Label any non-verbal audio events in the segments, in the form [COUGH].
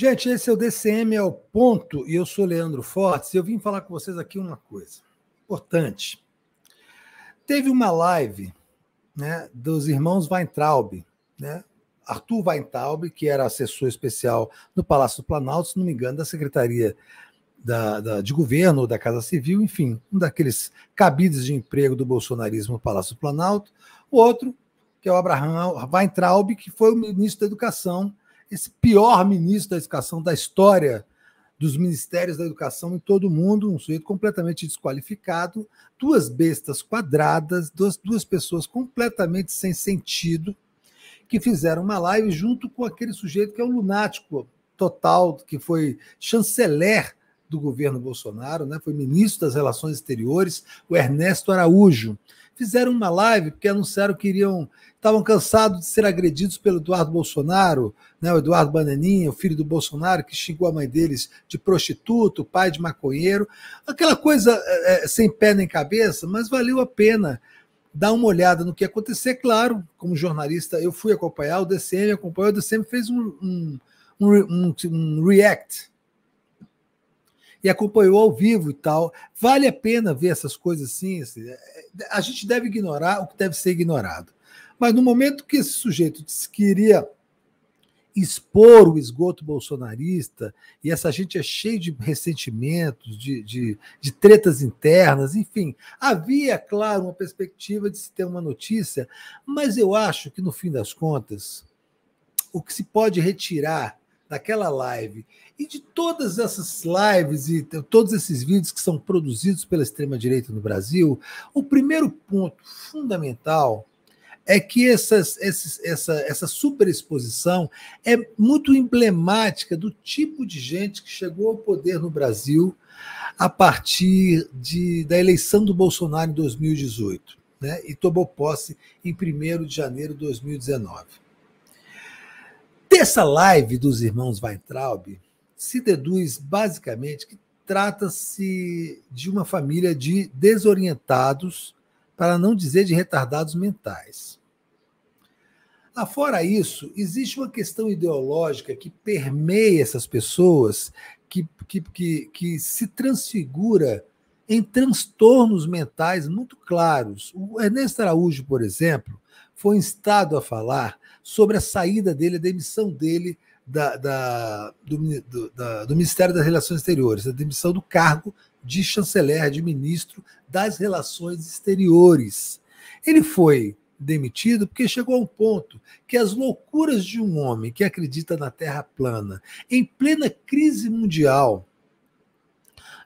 Gente, esse é o DCM, é o ponto, e eu sou Leandro Fortes, e eu vim falar com vocês aqui uma coisa importante. Teve uma live né, dos irmãos Weintraub, né, Arthur Weintraub, que era assessor especial no Palácio do Planalto, se não me engano, da Secretaria da, da, de Governo, da Casa Civil, enfim, um daqueles cabides de emprego do bolsonarismo no Palácio do Planalto. O outro, que é o Abraham Weintraub, que foi o ministro da Educação esse pior ministro da educação da história dos ministérios da educação em todo o mundo, um sujeito completamente desqualificado, duas bestas quadradas, duas, duas pessoas completamente sem sentido, que fizeram uma live junto com aquele sujeito que é um lunático total, que foi chanceler do governo Bolsonaro, né? foi ministro das Relações Exteriores, o Ernesto Araújo. Fizeram uma live porque anunciaram que iriam, estavam cansados de ser agredidos pelo Eduardo Bolsonaro, né? o Eduardo Bananinha, o filho do Bolsonaro, que xingou a mãe deles de prostituto, pai de maconheiro. Aquela coisa é, é sem pé nem cabeça, mas valeu a pena dar uma olhada no que acontecer. Claro, como jornalista, eu fui acompanhar, o DCM acompanhou, o DCM fez um, um, um, um react e acompanhou ao vivo e tal. Vale a pena ver essas coisas assim. assim é, é, a gente deve ignorar o que deve ser ignorado. Mas no momento que esse sujeito disse que iria expor o esgoto bolsonarista, e essa gente é cheia de ressentimentos, de, de, de, tretas internas, enfim. Havia, é claro, uma perspectiva de se ter uma notícia, mas eu acho que, no fim das contas, o que se pode retirar daquela live e de todas essas lives e todos esses vídeos que são produzidos pela extrema-direita no Brasil, o primeiro ponto fundamental é que essas, esses, essa, essa superexposição é muito emblemática do tipo de gente que chegou ao poder no Brasil a partir de, da eleição do Bolsonaro em 2018 né, e tomou posse em 1 de janeiro de 2019 terça live dos irmãos Weintraub se deduz basicamente que trata-se de uma família de desorientados, para não dizer de retardados mentais. Afora isso, existe uma questão ideológica que permeia essas pessoas, que, que, que, que se transfigura em transtornos mentais muito claros. O Ernesto Araújo, por exemplo, foi instado a falar sobre a saída dele, a demissão dele da, da, do, do, da, do, Ministério das Relações Exteriores, a demissão do cargo de chanceler, de ministro das Relações Exteriores. Ele foi demitido porque chegou a um ponto que as loucuras de um homem que acredita na Terra plana, em plena crise mundial,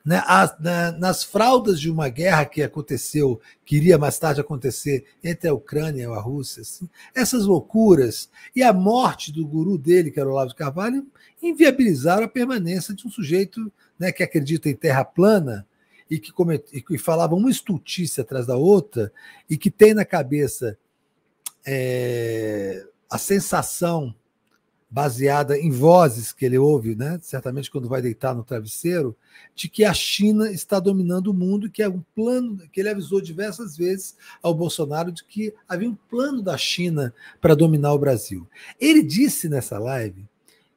né, as, na, né, nas fraldas de uma guerra que aconteceu, que iria mais tarde acontecer entre a Ucrânia e a Rússia, assim, essas loucuras e a morte do guru dele, que era o Olavo de Carvalho, inviabilizaram a permanência de um sujeito né, que acredita em terra plana e que, comet, e que falava uma estultícia atrás da outra e que tem na cabeça é, a sensação baseada em vozes que ele ouve, né? certamente quando vai deitar no travesseiro, de que a China está dominando o mundo, que é um plano que ele avisou diversas vezes ao Bolsonaro de que havia um plano da China para dominar o Brasil. Ele disse nessa live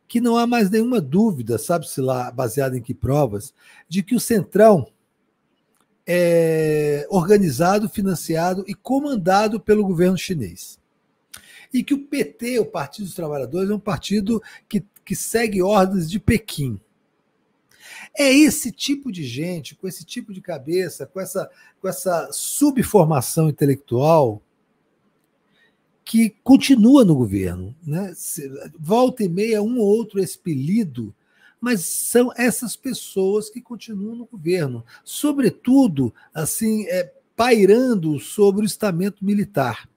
que não há mais nenhuma dúvida, sabe-se lá baseada em que provas, de que o Centrão é organizado, financiado e comandado pelo governo chinês e que o PT, o Partido dos Trabalhadores, é um partido que, que segue ordens de Pequim. É esse tipo de gente, com esse tipo de cabeça, com essa, com essa subformação intelectual que continua no governo. Né? Volta e meia, um ou outro expelido, mas são essas pessoas que continuam no governo, sobretudo assim é, pairando sobre o estamento militar.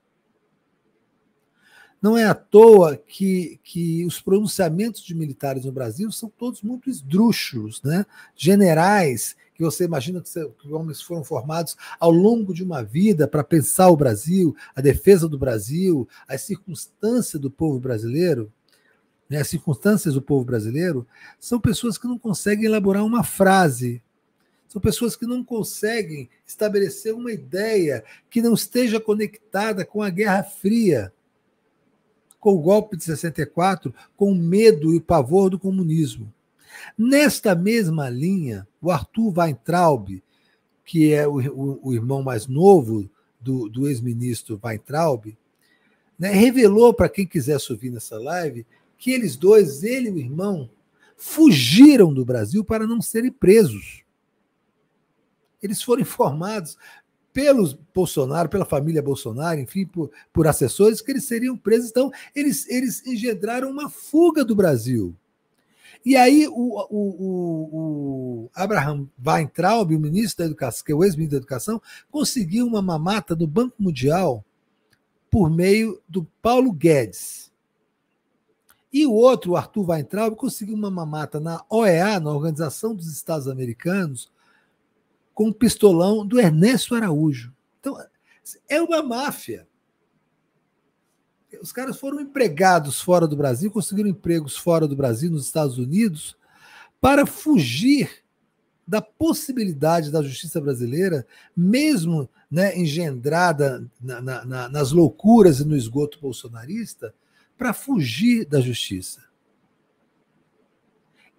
Não é à toa que, que os pronunciamentos de militares no Brasil são todos muito esdrúxulos, né? Generais que você imagina que, homens foram formados ao longo de uma vida para pensar o Brasil, a defesa do Brasil, as circunstâncias do povo brasileiro, né? as circunstâncias do povo brasileiro, são pessoas que não conseguem elaborar uma frase são pessoas que não conseguem estabelecer uma ideia que não esteja conectada com a Guerra Fria com o golpe de 64, com medo e pavor do comunismo. Nesta mesma linha, o Arthur Weintraub, que é o, o, o irmão mais novo do, do ex-ministro Weintraub, né, revelou para quem quisesse ouvir nessa live que eles dois, ele e o irmão, fugiram do Brasil para não serem presos. Eles foram [LAUGHS] informados pelos Bolsonaro, pela família Bolsonaro, enfim, por, por assessores, que eles seriam presos. Então, eles, eles engendraram uma fuga do Brasil. E aí o, o, o, Abraham Weintraub, o ministro da Educação, que é o ex-ministro da Educação, conseguiu uma mamata do Banco Mundial por meio do Paulo Guedes. E o outro, o Arthur Weintraub, conseguiu uma mamata na OEA, na Organização dos Estados Americanos, com o pistolão do Ernesto Araújo. Então, é uma máfia. Os caras foram empregados fora do Brasil, conseguiram empregos fora do Brasil, nos Estados Unidos, para fugir da possibilidade da justiça brasileira, mesmo né, engendrada na, na, na, nas loucuras e no esgoto bolsonarista, para fugir da justiça.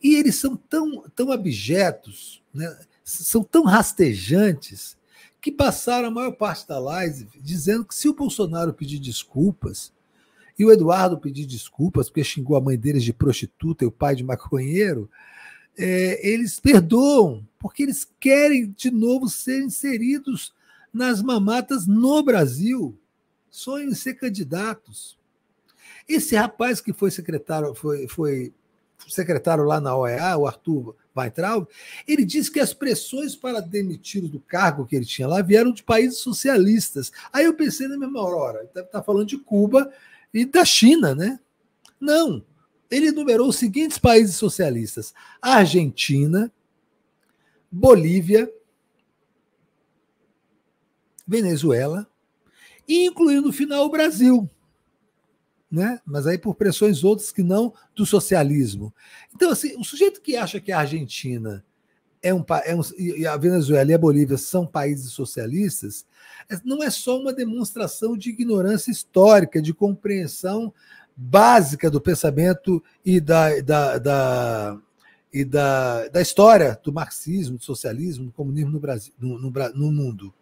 E eles são tão, tão abjetos, né? são tão rastejantes que passaram a maior parte da live dizendo que se o Bolsonaro pedir desculpas e o Eduardo pedir desculpas porque xingou a mãe deles de prostituta e o pai de maconheiro, é, eles perdoam, porque eles querem de novo ser inseridos nas mamatas no Brasil. Sonham em ser candidatos. Esse rapaz que foi secretário, foi, foi secretário lá na OEA, o Arthur Weintraub, ele disse que as pressões para demitir do cargo que ele tinha lá vieram de países socialistas. Aí eu pensei na mesma hora, ele está falando de Cuba e da China, né? Não. Ele enumerou os seguintes países socialistas: Argentina, Bolívia, Venezuela, e incluindo no final o Brasil né? mas aí por pressões outras que não do socialismo. Então, assim, o sujeito que acha que a Argentina é um, é um, e a Venezuela e a Bolívia são países socialistas, é, não é só uma demonstração de ignorância histórica, de compreensão básica do pensamento e da, da, da e da, da história do marxismo, do socialismo, do comunismo no, Brasil, no, no, no mundo.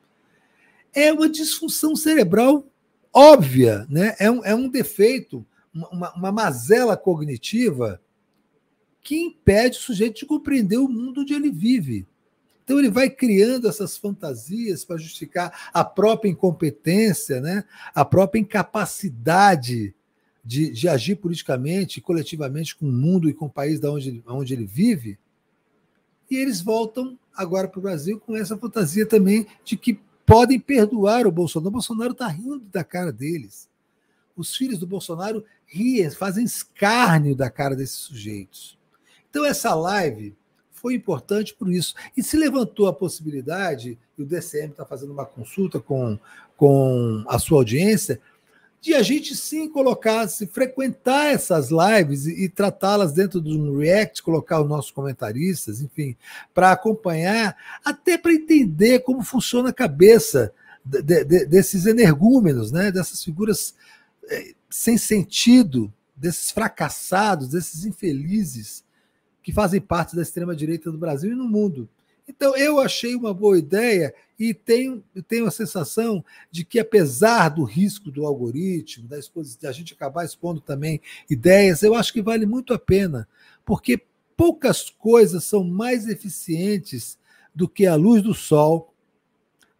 É uma disfunção cerebral óbvia, né? é, um, é um defeito, uma, uma mazela cognitiva que impede o sujeito de compreender o mundo onde ele vive. Então ele vai criando essas fantasias para justificar a própria incompetência, né? a própria incapacidade de, de agir politicamente, coletivamente com o mundo e com o país da onde, onde ele vive. E eles voltam agora para o Brasil com essa fantasia também de que podem perdoar o Bolsonaro. O Bolsonaro está rindo da cara deles. Os filhos do Bolsonaro riem, fazem escárnio da cara desses sujeitos. Então, essa live foi importante por isso. E se levantou a possibilidade, e o DCM está fazendo uma consulta com, com a sua audiência, de a gente sim colocar, se frequentar essas lives e, e tratá-las dentro de um react, colocar os nossos comentaristas, enfim, para acompanhar, até para entender como funciona a cabeça de, de, desses energúmenos, né? dessas figuras é, sem sentido, desses fracassados, desses infelizes que fazem parte da extrema-direita do Brasil e no mundo. Então, eu achei uma boa ideia e tenho, tenho a sensação de que, apesar do risco do algoritmo, da exposição, a gente acabar expondo também ideias, eu acho que vale muito a pena, porque poucas coisas são mais eficientes do que a luz do sol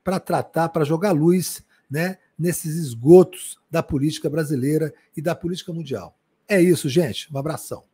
para tratar, para jogar luz né, nesses esgotos da política brasileira e da política mundial. É isso, gente. Um abração.